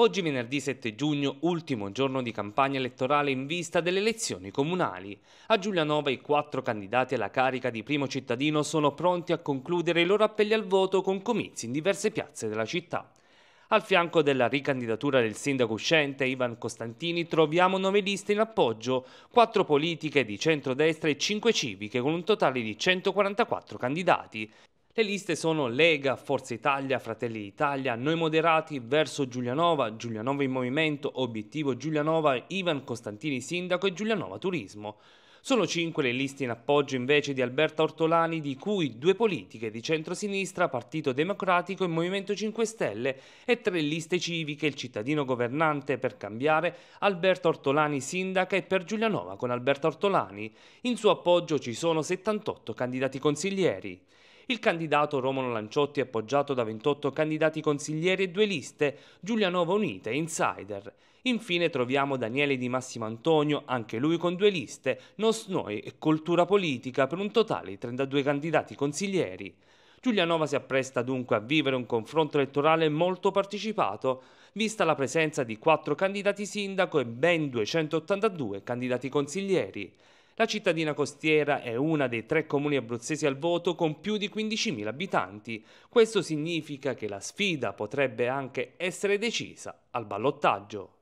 Oggi venerdì 7 giugno, ultimo giorno di campagna elettorale in vista delle elezioni comunali. A Giulianova i quattro candidati alla carica di primo cittadino sono pronti a concludere i loro appelli al voto con comizi in diverse piazze della città. Al fianco della ricandidatura del sindaco uscente Ivan Costantini troviamo nove liste in appoggio, quattro politiche di centrodestra e cinque civiche con un totale di 144 candidati. Le liste sono Lega, Forza Italia, Fratelli d'Italia, Noi Moderati, Verso Giulianova, Giulianova in Movimento, Obiettivo Giulianova, Ivan Costantini Sindaco e Giulianova Turismo. Sono cinque le liste in appoggio invece di Alberta Ortolani, di cui due politiche di centrosinistra, Partito Democratico e Movimento 5 Stelle, e tre liste civiche, il cittadino governante per cambiare, Alberto Ortolani sindaca e per Giulianova con Alberto Ortolani. In suo appoggio ci sono 78 candidati consiglieri. Il candidato Romolo Lanciotti è appoggiato da 28 candidati consiglieri e due liste, Giulianova Unite e Insider. Infine troviamo Daniele Di Massimo Antonio, anche lui con due liste, Nos Noi e Cultura Politica, per un totale di 32 candidati consiglieri. Giulianova si appresta dunque a vivere un confronto elettorale molto partecipato, vista la presenza di quattro candidati sindaco e ben 282 candidati consiglieri. La cittadina costiera è una dei tre comuni abruzzesi al voto con più di 15.000 abitanti. Questo significa che la sfida potrebbe anche essere decisa al ballottaggio.